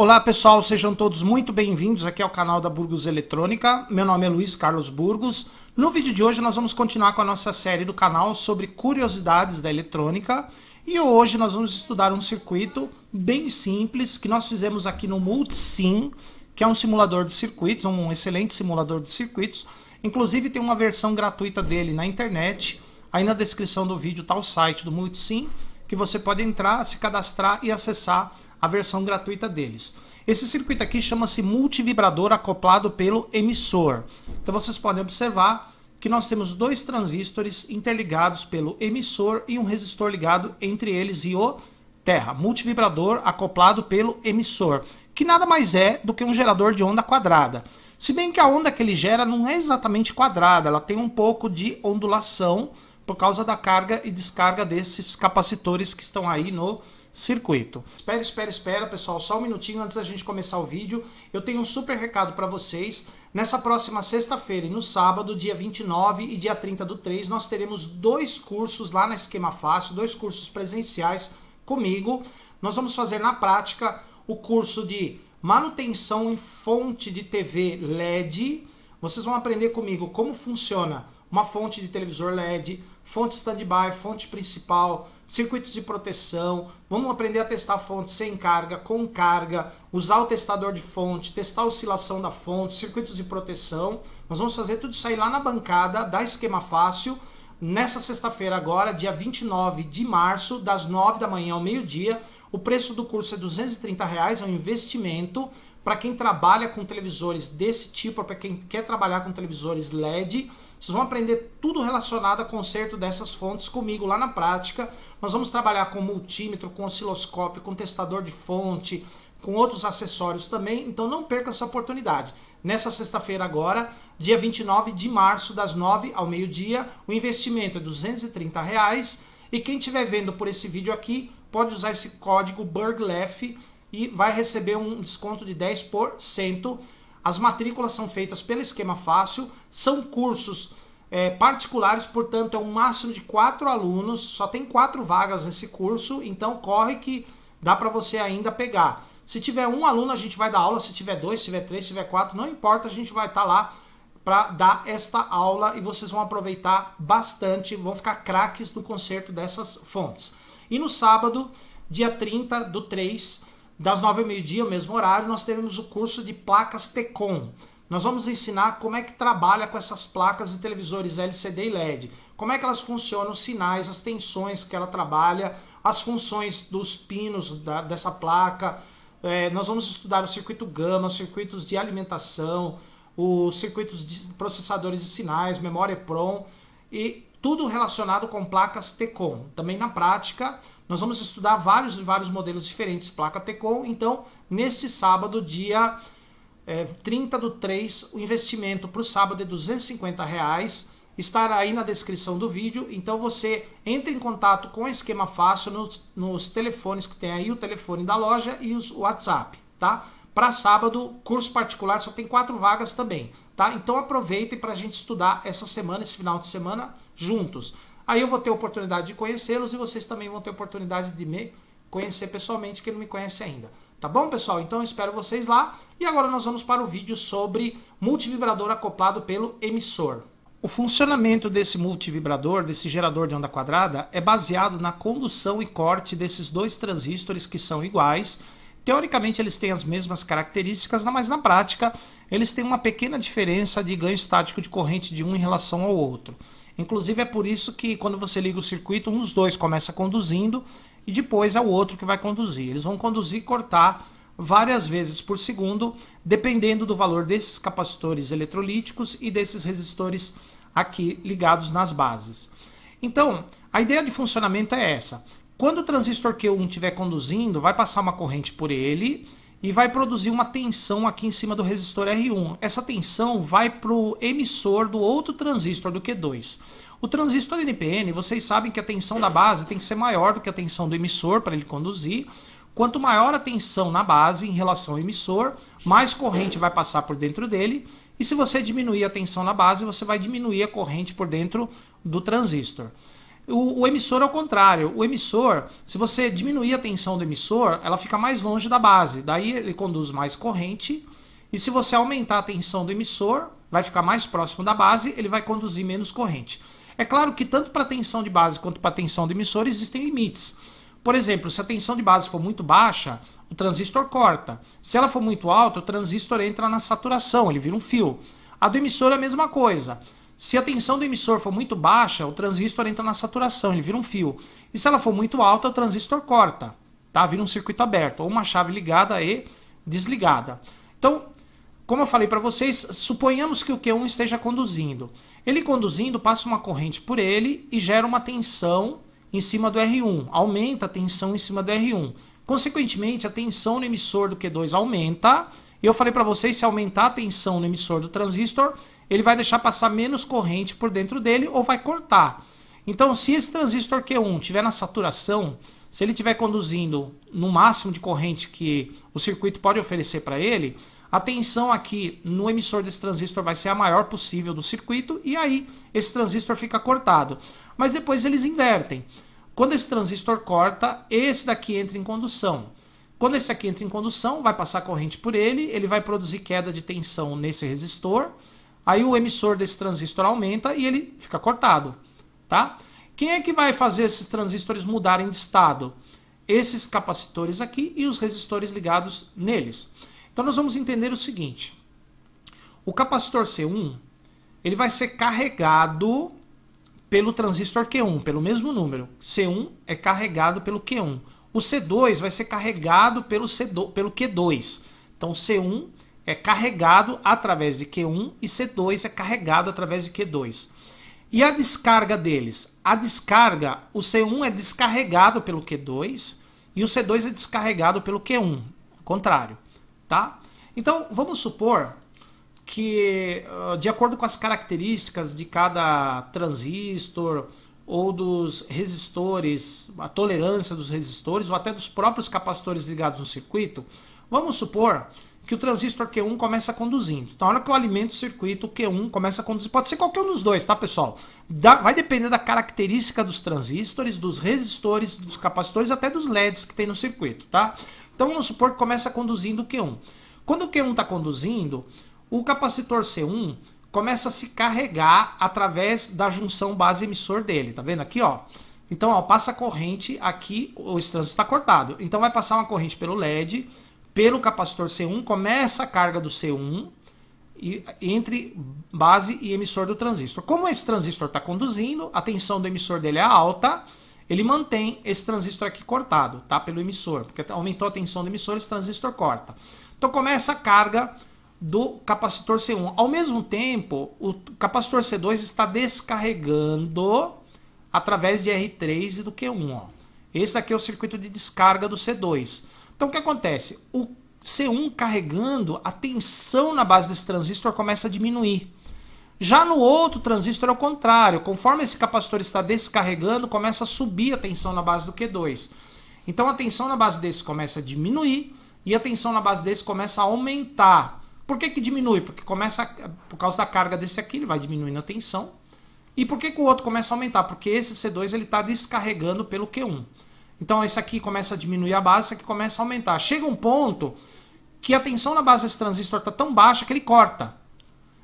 Olá pessoal, sejam todos muito bem-vindos aqui ao canal da Burgos Eletrônica. Meu nome é Luiz Carlos Burgos. No vídeo de hoje nós vamos continuar com a nossa série do canal sobre curiosidades da eletrônica e hoje nós vamos estudar um circuito bem simples que nós fizemos aqui no Multisim, que é um simulador de circuitos, um excelente simulador de circuitos. Inclusive tem uma versão gratuita dele na internet. Aí na descrição do vídeo está o site do Multisim que você pode entrar, se cadastrar e acessar a versão gratuita deles. Esse circuito aqui chama-se multivibrador acoplado pelo emissor. Então vocês podem observar que nós temos dois transistores interligados pelo emissor e um resistor ligado entre eles e o terra, multivibrador acoplado pelo emissor, que nada mais é do que um gerador de onda quadrada. Se bem que a onda que ele gera não é exatamente quadrada, ela tem um pouco de ondulação, por causa da carga e descarga desses capacitores que estão aí no circuito. Espera, espera, espera, pessoal, só um minutinho antes da gente começar o vídeo. Eu tenho um super recado para vocês. Nessa próxima sexta-feira e no sábado, dia 29 e dia 30 do 3, nós teremos dois cursos lá na Esquema Fácil, dois cursos presenciais comigo. Nós vamos fazer na prática o curso de manutenção em fonte de TV LED. Vocês vão aprender comigo como funciona uma fonte de televisor LED, fonte standby, fonte principal, circuitos de proteção. Vamos aprender a testar fonte sem carga, com carga, usar o testador de fonte, testar a oscilação da fonte, circuitos de proteção. Nós vamos fazer tudo isso aí lá na bancada da Esquema Fácil. Nessa sexta-feira agora, dia 29 de março, das 9 da manhã ao meio-dia, o preço do curso é R$ 230, reais, é um investimento para quem trabalha com televisores desse tipo, para quem quer trabalhar com televisores LED. Vocês vão aprender tudo relacionado a conserto dessas fontes comigo lá na prática. Nós vamos trabalhar com multímetro, com osciloscópio, com testador de fonte, com outros acessórios também, então não perca essa oportunidade. Nessa sexta-feira agora, dia 29 de março, das 9 ao meio-dia, o investimento é R$ reais e quem estiver vendo por esse vídeo aqui pode usar esse código BURGLEF e vai receber um desconto de 10%. As matrículas são feitas pelo esquema fácil, são cursos é, particulares, portanto, é um máximo de quatro alunos, só tem quatro vagas nesse curso, então corre que dá para você ainda pegar. Se tiver um aluno, a gente vai dar aula, se tiver dois, se tiver três, se tiver quatro, não importa, a gente vai estar tá lá para dar esta aula e vocês vão aproveitar bastante, vão ficar craques no concerto dessas fontes. E no sábado, dia 30 do 3, das nove e meio-dia, o mesmo horário, nós teremos o curso de placas TECOM. Nós vamos ensinar como é que trabalha com essas placas de televisores LCD e LED. Como é que elas funcionam, os sinais, as tensões que ela trabalha, as funções dos pinos da, dessa placa. É, nós vamos estudar o circuito gama, os circuitos de alimentação, os circuitos de processadores de sinais, memória EPROM. E tudo relacionado com placas TECOM. Também na prática, nós vamos estudar vários vários modelos diferentes placa TECOM. Então, neste sábado, dia é, 30 do 3, o investimento para o sábado é R$ reais. Estará aí na descrição do vídeo. Então você entre em contato com o Esquema Fácil nos, nos telefones que tem aí, o telefone da loja e o WhatsApp, tá? Para sábado, curso particular, só tem quatro vagas também, tá? Então aproveitem para a gente estudar essa semana, esse final de semana, juntos. Aí eu vou ter oportunidade de conhecê-los e vocês também vão ter oportunidade de me conhecer pessoalmente, que não me conhece ainda. Tá bom, pessoal? Então eu espero vocês lá. E agora nós vamos para o vídeo sobre multivibrador acoplado pelo emissor. O funcionamento desse multivibrador, desse gerador de onda quadrada, é baseado na condução e corte desses dois transistores que são iguais. Teoricamente eles têm as mesmas características, mas na prática eles têm uma pequena diferença de ganho estático de corrente de um em relação ao outro. Inclusive é por isso que quando você liga o circuito, um dos dois começa conduzindo e depois é o outro que vai conduzir. Eles vão conduzir e cortar várias vezes por segundo, dependendo do valor desses capacitores eletrolíticos e desses resistores aqui ligados nas bases. Então, a ideia de funcionamento é essa. Quando o transistor Q1 estiver conduzindo, vai passar uma corrente por ele e vai produzir uma tensão aqui em cima do resistor R1. Essa tensão vai para o emissor do outro transistor do Q2. O transistor NPN, vocês sabem que a tensão da base tem que ser maior do que a tensão do emissor para ele conduzir. Quanto maior a tensão na base em relação ao emissor, mais corrente vai passar por dentro dele. E se você diminuir a tensão na base, você vai diminuir a corrente por dentro do transistor. O, o, emissor é o contrário. O emissor, se você diminuir a tensão do emissor, ela fica mais longe da base. Daí ele conduz mais corrente. E se você aumentar a tensão do emissor, vai ficar mais próximo da base, ele vai conduzir menos corrente. É claro que tanto para a tensão de base quanto para a tensão do emissor existem limites. Por exemplo, se a tensão de base for muito baixa, o transistor corta. Se ela for muito alta, o transistor entra na saturação, ele vira um fio. A do emissor é a mesma coisa. Se a tensão do emissor for muito baixa, o transistor entra na saturação, ele vira um fio. E se ela for muito alta, o transistor corta, tá? Vira um circuito aberto, ou uma chave ligada e desligada. Então, como eu falei para vocês, suponhamos que o Q1 esteja conduzindo. Ele conduzindo passa uma corrente por ele e gera uma tensão em cima do R1, aumenta a tensão em cima do R1. Consequentemente, a tensão no emissor do Q2 aumenta. Eu falei para vocês, se aumentar a tensão no emissor do transistor, ele vai deixar passar menos corrente por dentro dele ou vai cortar. Então, se esse transistor Q1 tiver na saturação, se ele estiver conduzindo no máximo de corrente que o circuito pode oferecer para ele, a tensão aqui no emissor desse transistor vai ser a maior possível do circuito e aí esse transistor fica cortado. Mas depois eles invertem. Quando esse transistor corta, esse daqui entra em condução. Quando esse aqui entra em condução, vai passar corrente por ele, ele vai produzir queda de tensão nesse resistor Aí o emissor desse transistor aumenta e ele fica cortado, tá? Quem é que vai fazer esses transistores mudarem de estado? Esses capacitores aqui e os resistores ligados neles. Então nós vamos entender o seguinte. O capacitor C1, ele vai ser carregado pelo transistor Q1, pelo mesmo número. C1 é carregado pelo Q1. O C2 vai ser carregado pelo, C2, pelo Q2. Então, C1 é carregado através de Q1 e C2 é carregado através de Q2. E a descarga deles? A descarga, o C1 é descarregado pelo Q2 e o C2 é descarregado pelo Q1, contrário, tá? Então, vamos supor que, ah, de acordo com as características de cada transistor ou dos resistores, a tolerância dos resistores ou até dos próprios capacitores ligados no circuito, vamos supor que o transistor Q1 começa conduzindo. Então, na hora que eu alimento o circuito, o Q1 começa a conduzir. Pode ser qualquer um dos dois, tá, pessoal? vai depender da característica dos transistores, dos resistores, dos capacitores, até dos LEDs que tem no circuito, tá? Então, vamos supor que começa conduzindo o Q1. Quando o Q1 está conduzindo, o capacitor C1 começa a se carregar através da junção base emissor dele, tá vendo aqui, ó? Então, ó, passa corrente aqui, o trânsito está cortado. Então, vai passar uma corrente pelo LED pelo capacitor C1, começa a carga do C1 e, entre base e emissor do transistor. Como esse transistor está conduzindo, a tensão do emissor dele é alta, ele mantém esse transistor aqui cortado, tá? Pelo emissor, porque aumentou a tensão do emissor, esse transistor corta. Então começa a carga do capacitor C1. Ao mesmo tempo, o capacitor C2 está descarregando através de R3 e do Q1. Ó. Esse aqui é o circuito de descarga do C2. Então o que acontece? O C1 carregando, a tensão na base desse transistor começa a diminuir. Já no outro transistor é o contrário. Conforme esse capacitor está descarregando, começa a subir a tensão na base do Q2. Então a tensão na base desse começa a diminuir e a tensão na base desse começa a aumentar. Por que, que diminui? Porque começa a, por causa da carga desse aqui, ele vai diminuindo a tensão. E por que, que o outro começa a aumentar? Porque esse C2 ele está descarregando pelo Q1. Então esse aqui começa a diminuir a base, esse aqui começa a aumentar. Chega um ponto que a tensão na base desse transistor está tão baixa que ele corta.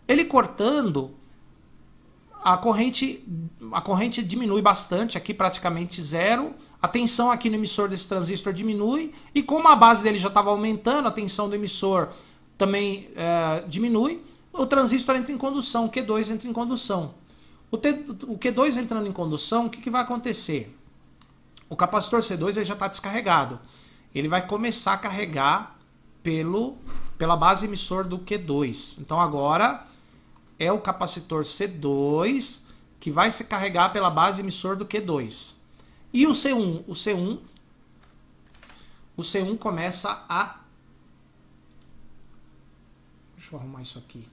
Ele cortando, a corrente, a corrente diminui bastante, aqui praticamente zero. A tensão aqui no emissor desse transistor diminui. E como a base dele já estava aumentando, a tensão do emissor também é, diminui. O transistor entra em condução, o Q2 entra em condução. O, T, o Q2 entrando em condução, o que, que vai acontecer? O capacitor C2 ele já está descarregado. Ele vai começar a carregar pelo, pela base emissor do Q2. Então agora é o capacitor C2 que vai se carregar pela base emissor do Q2. E o C1, o C1 o C1 começa a Deixa eu arrumar isso aqui.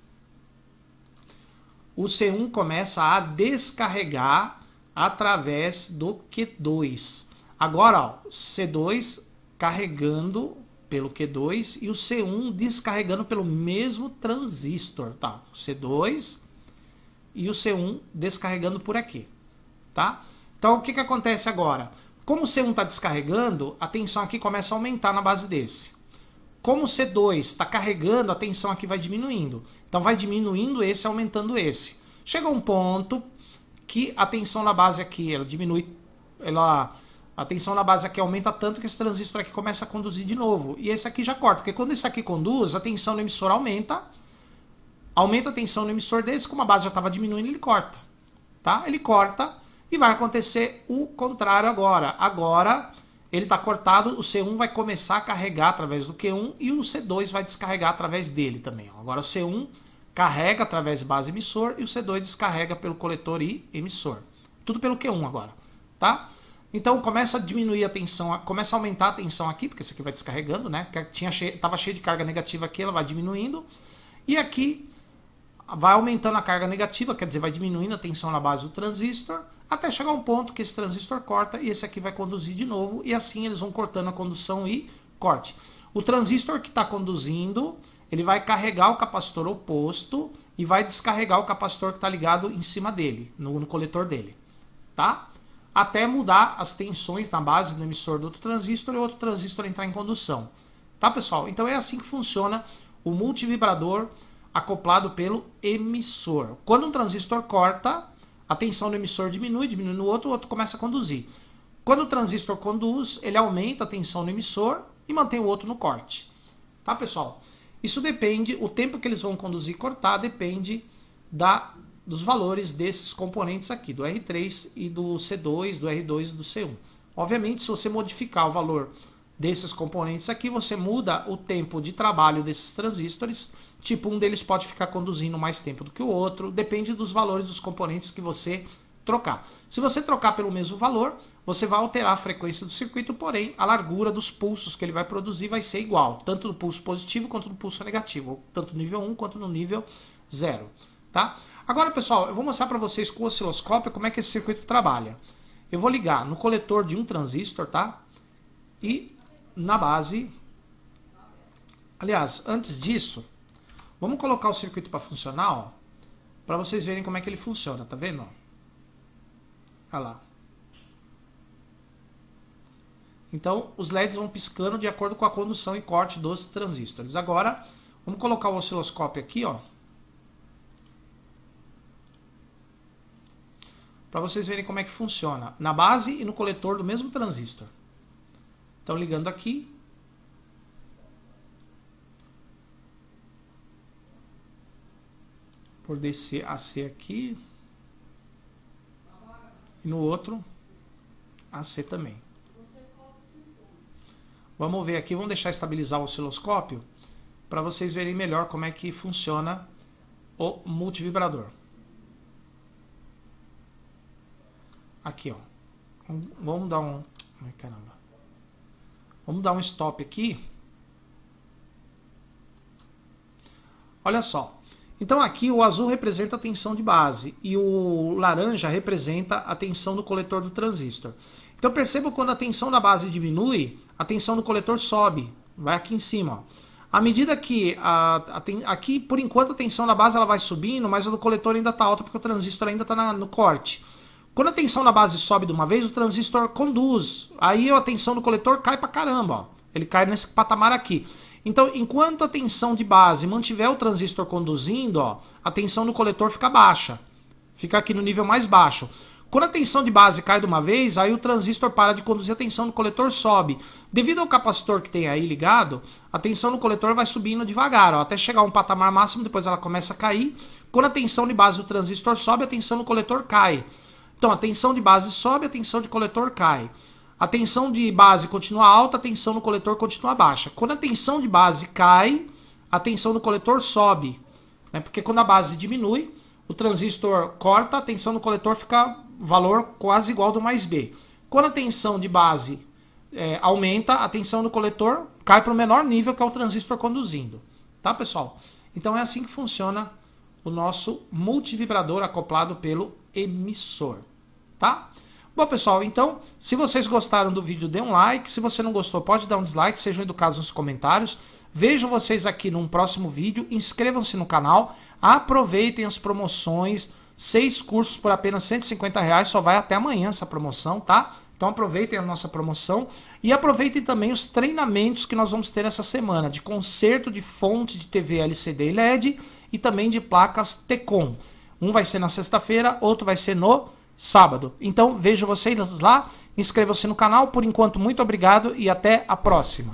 O C1 começa a descarregar através do Q2. Agora, ó, C2 carregando pelo Q2 e o C1 descarregando pelo mesmo transistor, tá? C2 e o C1 descarregando por aqui, tá? Então, o que, que acontece agora? Como o C1 está descarregando, a tensão aqui começa a aumentar na base desse. Como o C2 está carregando, a tensão aqui vai diminuindo. Então, vai diminuindo esse, aumentando esse. Chega um ponto que a tensão na base aqui, ela diminui, ela a tensão na base aqui aumenta tanto que esse transistor aqui começa a conduzir de novo. E esse aqui já corta, porque quando esse aqui conduz, a tensão no emissor aumenta. Aumenta a tensão no emissor desse, como a base já estava diminuindo, ele corta. Tá? Ele corta e vai acontecer o contrário agora. Agora ele está cortado, o C1 vai começar a carregar através do Q1 e o C2 vai descarregar através dele também. Agora o C1 carrega através de base emissor e o C2 descarrega pelo coletor e emissor. Tudo pelo Q1 agora, tá? Então começa a diminuir a tensão, começa a aumentar a tensão aqui, porque isso aqui vai descarregando, né? Tinha cheio, tava cheio de carga negativa aqui, ela vai diminuindo. E aqui vai aumentando a carga negativa, quer dizer, vai diminuindo a tensão na base do transistor, até chegar um ponto que esse transistor corta e esse aqui vai conduzir de novo, e assim eles vão cortando a condução e corte. O transistor que está conduzindo, ele vai carregar o capacitor oposto e vai descarregar o capacitor que está ligado em cima dele, no, no, coletor dele, tá? Até mudar as tensões na base do emissor do outro transistor e o outro transistor entrar em condução, tá pessoal? Então é assim que funciona o multivibrador acoplado pelo emissor. Quando um transistor corta, a tensão no emissor diminui, diminui no outro, o outro começa a conduzir. Quando o transistor conduz, ele aumenta a tensão no emissor e mantém o outro no corte. Tá, pessoal? Isso depende, o tempo que eles vão conduzir e cortar depende da, dos valores desses componentes aqui, do R3 e do C2, do R2 e do C1. Obviamente, se você modificar o valor desses componentes aqui, você muda o tempo de trabalho desses transistores. Tipo, um deles pode ficar conduzindo mais tempo do que o outro, depende dos valores dos componentes que você trocar. Se você trocar pelo mesmo valor, você vai alterar a frequência do circuito, porém a largura dos pulsos que ele vai produzir vai ser igual, tanto no pulso positivo quanto no pulso negativo, tanto no nível 1 quanto no nível 0, tá? Agora, pessoal, eu vou mostrar para vocês com o osciloscópio como é que esse circuito trabalha. Eu vou ligar no coletor de um transistor, tá? E na base... Aliás, antes disso, vamos colocar o circuito para funcionar, ó, para vocês verem como é que ele funciona, tá vendo? Olha lá. Então, os LEDs vão piscando de acordo com a condução e corte dos transistores. Agora, vamos colocar o osciloscópio aqui, ó. Para vocês verem como é que funciona. Na base e no coletor do mesmo transistor. Então, ligando aqui. Por descer, C aqui. E no outro, C também. Vamos ver aqui, vamos deixar estabilizar o osciloscópio para vocês verem melhor como é que funciona o multivibrador. Aqui, ó. Vamos dar um... Ai, caramba. Vamos dar um stop aqui. Olha só. Então aqui o azul representa a tensão de base e o laranja representa a tensão do coletor do transistor. Então perceba quando a tensão da base diminui, a tensão do coletor sobe, vai aqui em cima. Ó. À medida que a, a ten, aqui, por enquanto, a tensão da base ela vai subindo, mas o do coletor ainda está alto porque o transistor ainda está no corte. Quando a tensão da base sobe de uma vez, o transistor conduz. Aí a tensão do coletor cai para caramba, ó. Ele cai nesse patamar aqui. Então, enquanto a tensão de base mantiver o transistor conduzindo, ó, a tensão no coletor fica baixa. Fica aqui no nível mais baixo. Quando a tensão de base cai de uma vez, aí o transistor para de conduzir, a tensão no coletor sobe. Devido ao capacitor que tem aí ligado, a tensão no coletor vai subindo devagar, ó, até chegar a um patamar máximo, depois ela começa a cair. Quando a tensão de base do transistor sobe, a tensão no coletor cai. Então a tensão de base sobe, a tensão de coletor cai. A tensão de base continua alta, a tensão no coletor continua baixa. Quando a tensão de base cai, a tensão no coletor sobe. Né? Porque quando a base diminui, o transistor corta, a tensão no coletor fica valor quase igual do mais B. Quando a tensão de base é, aumenta, a tensão no coletor cai para o menor nível, que é o transistor conduzindo. Tá, pessoal? Então é assim que funciona o nosso multivibrador acoplado pelo emissor. Tá? Bom, pessoal, então, se vocês gostaram do vídeo, dê um like. Se você não gostou, pode dar um dislike. Sejam educados nos comentários. Vejo vocês aqui num próximo vídeo. Inscrevam-se no canal. Aproveitem as promoções. Seis cursos por apenas 150 reais. Só vai até amanhã essa promoção, tá? Então aproveitem a nossa promoção e aproveitem também os treinamentos que nós vamos ter essa semana de conserto de fonte de TV LCD e LED e também de placas Tecom. Um vai ser na sexta-feira, outro vai ser no sábado. Então vejo vocês lá, inscreva-se no canal. Por enquanto, muito obrigado e até a próxima.